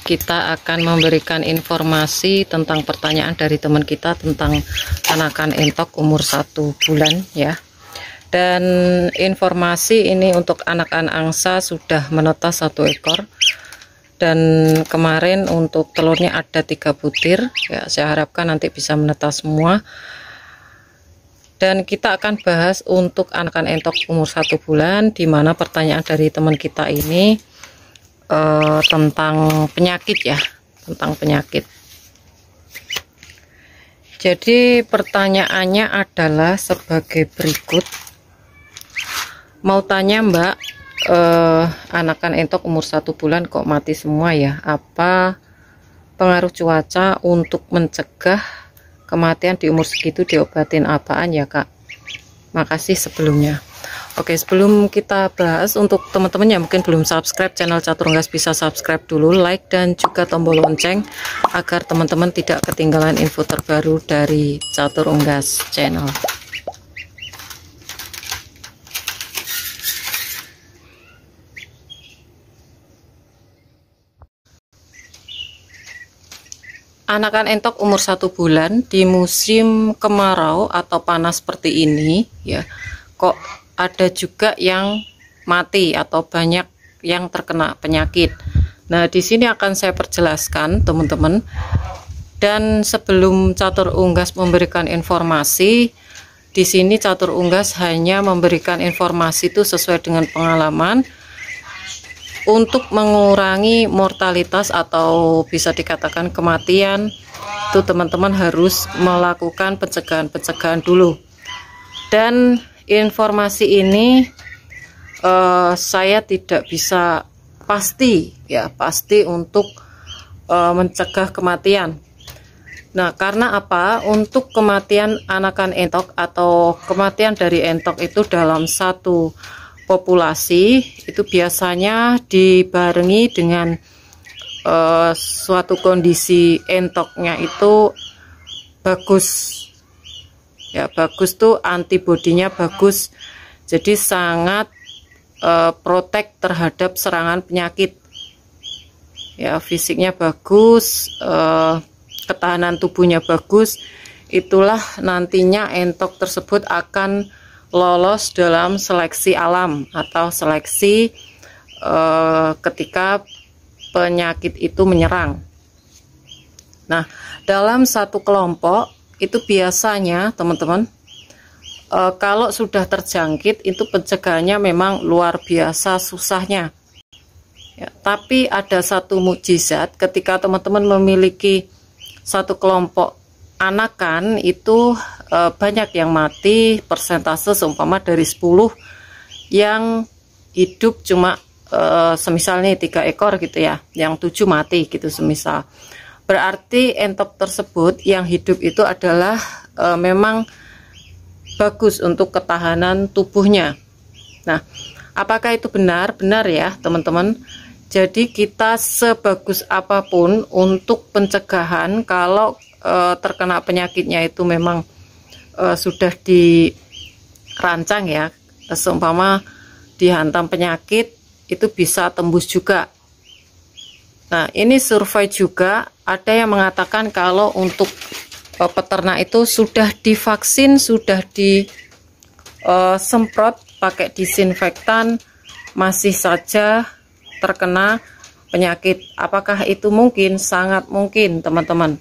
kita akan memberikan informasi tentang pertanyaan dari teman kita tentang anakan entok umur satu bulan ya dan informasi ini untuk anakan angsa sudah menetas satu ekor dan kemarin untuk telurnya ada tiga butir ya saya harapkan nanti bisa menetas semua dan kita akan bahas untuk anakan entok umur satu bulan di mana pertanyaan dari teman kita ini uh, tentang penyakit ya tentang penyakit jadi pertanyaannya adalah sebagai berikut mau tanya mbak uh, anakan entok umur satu bulan kok mati semua ya apa pengaruh cuaca untuk mencegah kematian di umur segitu diobatin apaan ya kak makasih sebelumnya Oke, sebelum kita bahas untuk teman-teman yang mungkin belum subscribe channel Catur Unggas bisa subscribe dulu, like dan juga tombol lonceng agar teman-teman tidak ketinggalan info terbaru dari Catur Unggas channel. Anakan entok umur satu bulan di musim kemarau atau panas seperti ini ya kok ada juga yang mati atau banyak yang terkena penyakit. Nah, di sini akan saya perjelaskan, teman-teman. Dan sebelum catur unggas memberikan informasi, di sini catur unggas hanya memberikan informasi itu sesuai dengan pengalaman untuk mengurangi mortalitas atau bisa dikatakan kematian itu teman-teman harus melakukan pencegahan-pencegahan dulu dan informasi ini uh, saya tidak bisa pasti ya pasti untuk uh, mencegah kematian. Nah, karena apa? Untuk kematian anakan entok atau kematian dari entok itu dalam satu populasi itu biasanya dibarengi dengan uh, suatu kondisi entoknya itu bagus ya bagus tuh antibodinya bagus jadi sangat uh, eh, protek terhadap serangan penyakit ya fisiknya bagus uh, ketahanan tubuhnya bagus itulah nantinya entok tersebut akan lolos dalam seleksi alam atau seleksi uh, ketika penyakit itu menyerang nah dalam satu kelompok itu biasanya teman-teman e, kalau sudah terjangkit itu pencegahannya memang luar biasa susahnya ya, tapi ada satu mujizat ketika teman-teman memiliki satu kelompok anakan itu e, banyak yang mati persentase seumpama dari 10 yang hidup cuma e, semisalnya tiga ekor gitu ya yang tujuh mati gitu semisal berarti entok tersebut yang hidup itu adalah e, memang bagus untuk ketahanan tubuhnya nah apakah itu benar? benar ya teman-teman jadi kita sebagus apapun untuk pencegahan kalau e, terkena penyakitnya itu memang e, sudah dirancang ya seumpama dihantam penyakit itu bisa tembus juga Nah, ini survei juga ada yang mengatakan kalau untuk eh, peternak itu sudah divaksin, sudah disemprot eh, pakai disinfektan masih saja terkena penyakit. Apakah itu mungkin? Sangat mungkin, teman-teman.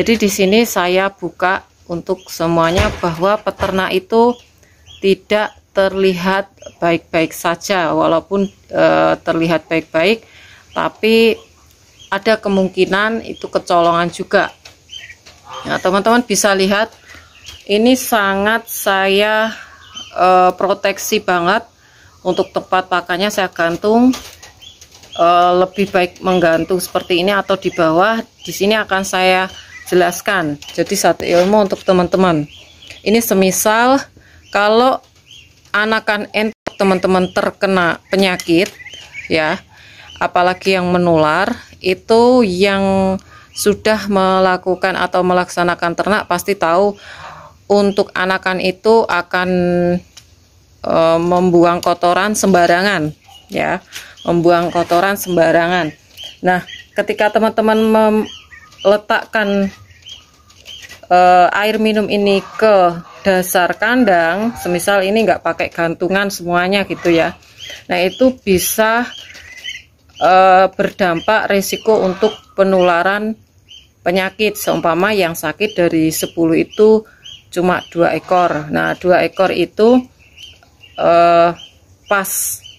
Jadi di sini saya buka untuk semuanya bahwa peternak itu tidak terlihat baik-baik saja walaupun e, terlihat baik-baik tapi ada kemungkinan itu kecolongan juga ya teman-teman bisa lihat ini sangat saya e, proteksi banget untuk tempat pakannya saya gantung e, lebih baik menggantung seperti ini atau di bawah di sini akan saya jelaskan jadi satu ilmu untuk teman-teman ini semisal kalau anakan entok teman-teman terkena penyakit ya apalagi yang menular itu yang sudah melakukan atau melaksanakan ternak pasti tahu untuk anakan itu akan e, membuang kotoran sembarangan ya membuang kotoran sembarangan nah ketika teman-teman meletakkan e, air minum ini ke dasar kandang semisal ini nggak pakai gantungan semuanya gitu ya nah itu bisa Eh, berdampak risiko untuk penularan penyakit seumpama yang sakit dari 10 itu cuma dua ekor nah dua ekor itu e, pas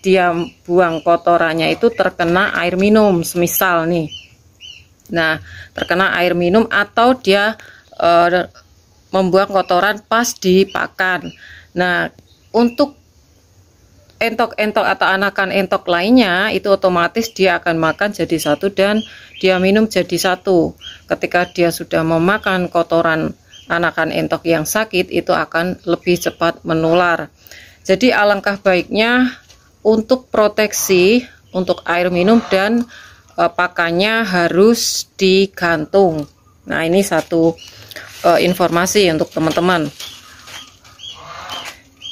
dia buang kotorannya itu terkena air minum semisal nih nah terkena air minum atau dia e, membuang kotoran pas dipakan nah untuk entok-entok atau anakan entok lainnya itu otomatis dia akan makan jadi satu dan dia minum jadi satu. Ketika dia sudah memakan kotoran anakan entok yang sakit itu akan lebih cepat menular. Jadi alangkah baiknya untuk proteksi untuk air minum dan e, pakannya harus digantung. Nah, ini satu e, informasi untuk teman-teman.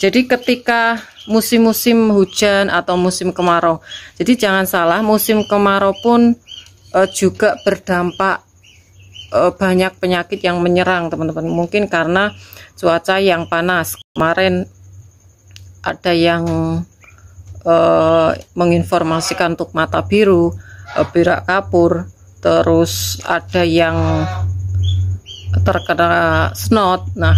Jadi ketika musim-musim hujan atau musim kemarau. Jadi jangan salah, musim kemarau pun e, juga berdampak e, banyak penyakit yang menyerang, teman-teman. Mungkin karena cuaca yang panas. Kemarin ada yang e, menginformasikan untuk mata biru, e, birak kapur, terus ada yang terkena snot. Nah,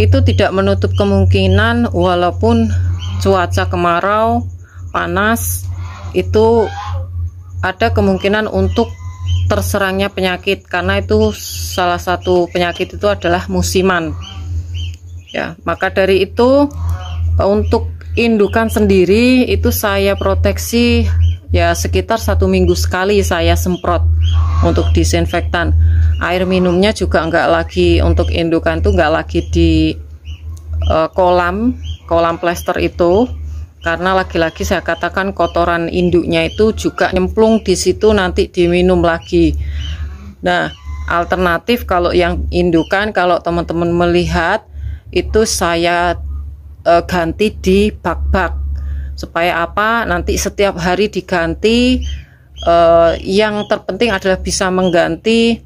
itu tidak menutup kemungkinan walaupun cuaca kemarau panas itu ada kemungkinan untuk terserangnya penyakit karena itu salah satu penyakit itu adalah musiman. Ya, maka dari itu untuk indukan sendiri itu saya proteksi ya sekitar satu minggu sekali saya semprot untuk disinfektan air minumnya juga enggak lagi untuk indukan tuh enggak lagi di uh, kolam kolam plester itu karena lagi-lagi saya katakan kotoran induknya itu juga nyemplung di situ nanti diminum lagi nah alternatif kalau yang indukan kalau teman-teman melihat itu saya uh, ganti di bak-bak supaya apa nanti setiap hari diganti uh, yang terpenting adalah bisa mengganti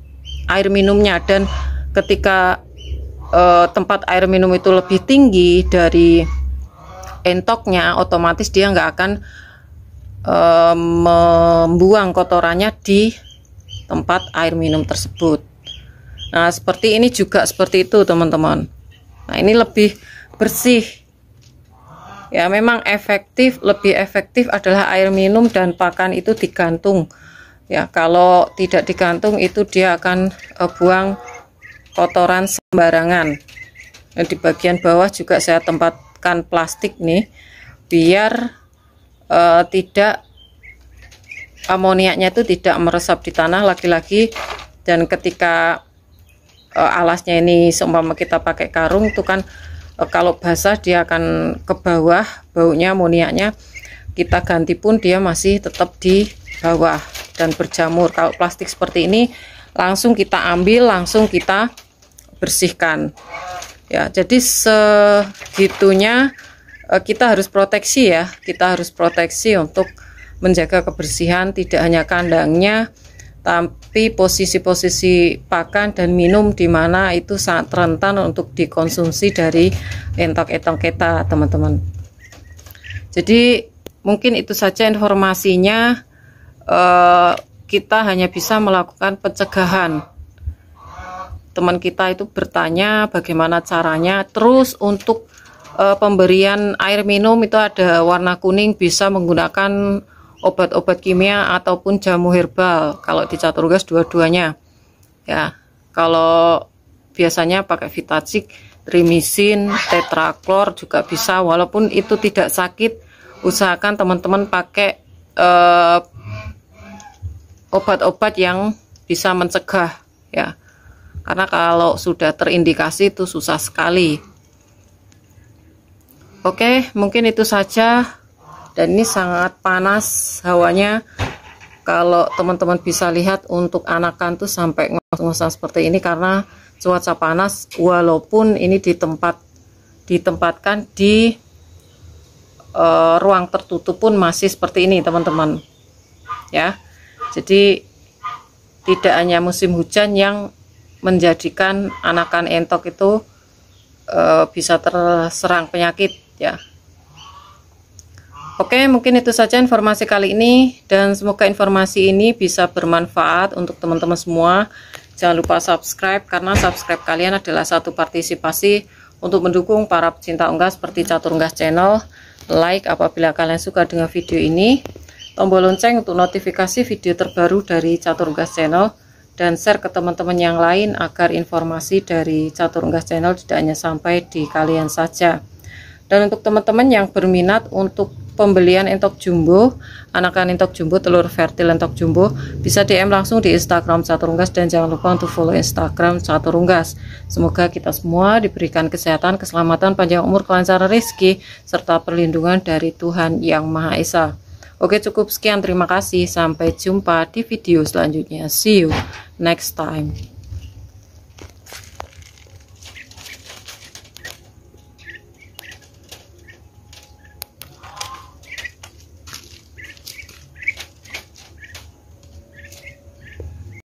air minumnya dan ketika eh, tempat air minum itu lebih tinggi dari entoknya otomatis dia nggak akan eh, membuang kotorannya di tempat air minum tersebut nah seperti ini juga seperti itu teman-teman nah ini lebih bersih ya memang efektif lebih efektif adalah air minum dan pakan itu digantung ya kalau tidak digantung itu dia akan uh, buang kotoran sembarangan nah, di bagian bawah juga saya tempatkan plastik nih biar uh, tidak amoniaknya itu tidak meresap di tanah lagi-lagi dan ketika uh, alasnya ini seumpama kita pakai karung itu kan kalau basah dia akan ke bawah baunya amoniaknya kita ganti pun dia masih tetap di bawah dan berjamur kalau plastik seperti ini langsung kita ambil langsung kita bersihkan ya jadi segitunya eh, kita harus proteksi ya kita harus proteksi untuk menjaga kebersihan tidak hanya kandangnya tapi posisi-posisi pakan dan minum di mana itu sangat rentan untuk dikonsumsi dari entok-entok kita teman-teman jadi mungkin itu saja informasinya Eh, kita hanya bisa melakukan pencegahan. Teman kita itu bertanya bagaimana caranya. Terus untuk eh, pemberian air minum itu ada warna kuning bisa menggunakan obat-obat kimia ataupun jamu herbal. Kalau di Caturgas dua-duanya. Ya. Kalau biasanya pakai Vitacik, Trimisin, Tetraklor juga bisa walaupun itu tidak sakit. Usahakan teman-teman pakai eh, obat-obat yang bisa mencegah ya karena kalau sudah terindikasi itu susah sekali oke mungkin itu saja dan ini sangat panas hawanya kalau teman-teman bisa lihat untuk anakan tuh sampai ngos-ngosan seperti ini karena cuaca panas walaupun ini di ditempatkan di uh, ruang tertutup pun masih seperti ini teman-teman ya jadi tidak hanya musim hujan yang menjadikan anakan entok itu e, bisa terserang penyakit ya. Oke, mungkin itu saja informasi kali ini dan semoga informasi ini bisa bermanfaat untuk teman-teman semua. Jangan lupa subscribe karena subscribe kalian adalah satu partisipasi untuk mendukung para pecinta unggas seperti Catur Unggas Channel. Like apabila kalian suka dengan video ini tombol lonceng untuk notifikasi video terbaru dari Catur Unggas Channel dan share ke teman-teman yang lain agar informasi dari Catur Unggas Channel tidak hanya sampai di kalian saja. Dan untuk teman-teman yang berminat untuk pembelian entok jumbo, anakan entok jumbo, telur vertil entok jumbo, bisa DM langsung di Instagram Catur dan jangan lupa untuk follow Instagram Catur Semoga kita semua diberikan kesehatan, keselamatan, panjang umur, kelancaran rezeki, serta perlindungan dari Tuhan Yang Maha Esa. Oke cukup sekian terima kasih sampai jumpa di video selanjutnya see you next time